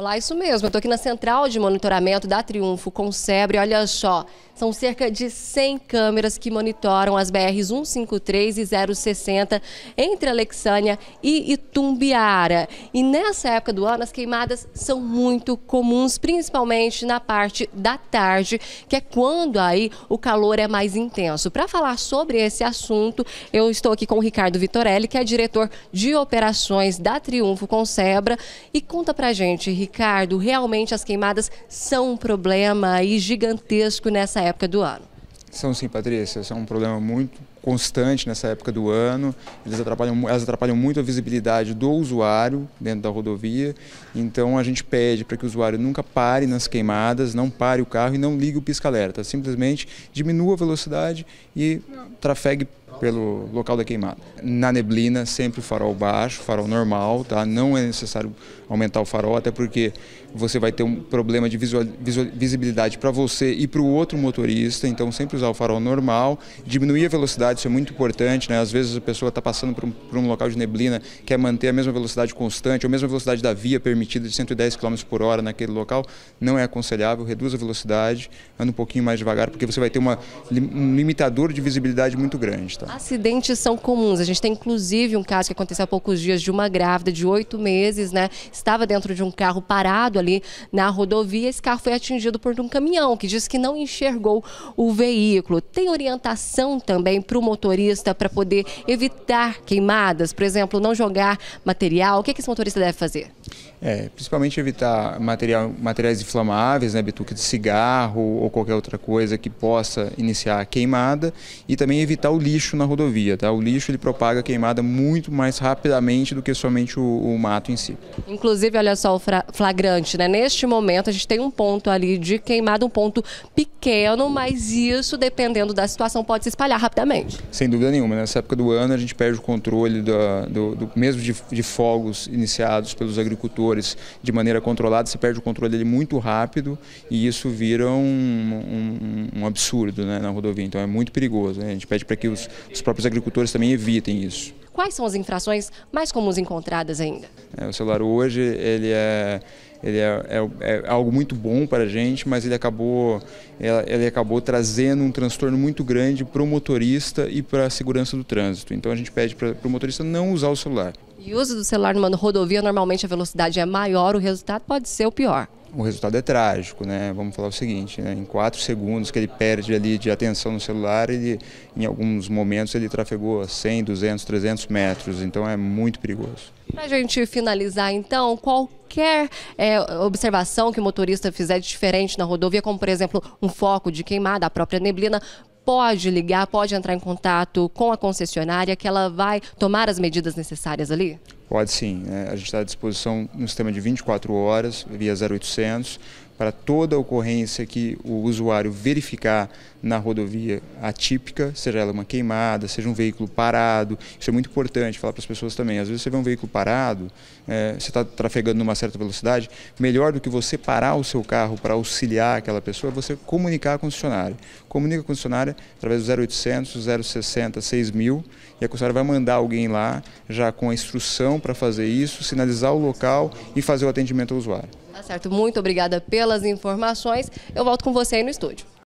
Olá, isso mesmo. Eu estou aqui na central de monitoramento da Triunfo com o Sebre. Olha só, são cerca de 100 câmeras que monitoram as BRs 153 e 060 entre Alexânia e Itumbiara. E nessa época do ano, as queimadas são muito comuns, principalmente na parte da tarde, que é quando aí o calor é mais intenso. Para falar sobre esse assunto, eu estou aqui com o Ricardo Vitorelli, que é diretor de operações da Triunfo com Sebra. E conta para gente, Ricardo Ricardo, realmente as queimadas são um problema e gigantesco nessa época do ano. São sim, Patrícia, são é um problema muito constante nessa época do ano, eles atrapalham, elas atrapalham muito a visibilidade do usuário dentro da rodovia, então a gente pede para que o usuário nunca pare nas queimadas, não pare o carro e não ligue o pisca-alerta, simplesmente diminua a velocidade e trafegue pelo local da queimada. Na neblina, sempre farol baixo, farol normal, tá? Não é necessário aumentar o farol, até porque você vai ter um problema de visual, visual, visibilidade para você e para o outro motorista, então sempre usar o farol normal, diminuir a velocidade, isso é muito importante, né? Às vezes a pessoa está passando por um, por um, local de neblina, quer manter a mesma velocidade constante, ou a mesma velocidade da via permitida de 110 km por hora naquele local, não é aconselhável, reduz a velocidade, anda um pouquinho mais devagar, porque você vai ter uma, um limitador de visibilidade muito grande. Tá? Acidentes são comuns. A gente tem inclusive um caso que aconteceu há poucos dias de uma grávida de oito meses, né? Estava dentro de um carro parado ali na rodovia. Esse carro foi atingido por um caminhão que diz que não enxergou o veículo. Tem orientação também para o motorista para poder evitar queimadas, por exemplo, não jogar material. O que, é que esse motorista deve fazer? É, principalmente evitar material, materiais inflamáveis, né, bituque de cigarro ou qualquer outra coisa que possa iniciar a queimada e também evitar o lixo na rodovia. Tá? O lixo ele propaga a queimada muito mais rapidamente do que somente o, o mato em si. Inclusive, olha só o flagrante, né? Neste momento a gente tem um ponto ali de queimada, um ponto pequeno, mas isso, dependendo da situação, pode se espalhar rapidamente. Sem dúvida nenhuma. Nessa época do ano a gente perde o controle do, do, mesmo de, de fogos iniciados pelos agricultores agricultores de maneira controlada, você perde o controle dele muito rápido e isso vira um, um, um absurdo né, na rodovia. Então é muito perigoso. Né? A gente pede para que os, os próprios agricultores também evitem isso. Quais são as infrações mais comuns encontradas ainda? É, o celular hoje ele é, ele é, é, é algo muito bom para a gente, mas ele acabou, é, ele acabou trazendo um transtorno muito grande para o motorista e para a segurança do trânsito. Então a gente pede para, para o motorista não usar o celular. E uso do celular numa rodovia, normalmente a velocidade é maior, o resultado pode ser o pior. O resultado é trágico, né? Vamos falar o seguinte, né? em quatro segundos que ele perde ali de atenção no celular, ele, em alguns momentos ele trafegou 100, 200, 300 metros, então é muito perigoso. Para a gente finalizar, então, qualquer é, observação que o motorista fizer de diferente na rodovia, como por exemplo um foco de queimada, a própria neblina, pode ligar, pode entrar em contato com a concessionária, que ela vai tomar as medidas necessárias ali? Pode sim. É, a gente está à disposição no sistema de 24 horas, via 0800 para toda ocorrência que o usuário verificar na rodovia atípica, seja ela uma queimada, seja um veículo parado. Isso é muito importante falar para as pessoas também. Às vezes você vê um veículo parado, é, você está trafegando numa certa velocidade, melhor do que você parar o seu carro para auxiliar aquela pessoa é você comunicar a concessionária. Comunica a concessionária através do 0800, 060, 6000 e a concessionária vai mandar alguém lá já com a instrução para fazer isso, sinalizar o local e fazer o atendimento ao usuário. Tá certo, muito obrigada pelas informações. Eu volto com você aí no estúdio.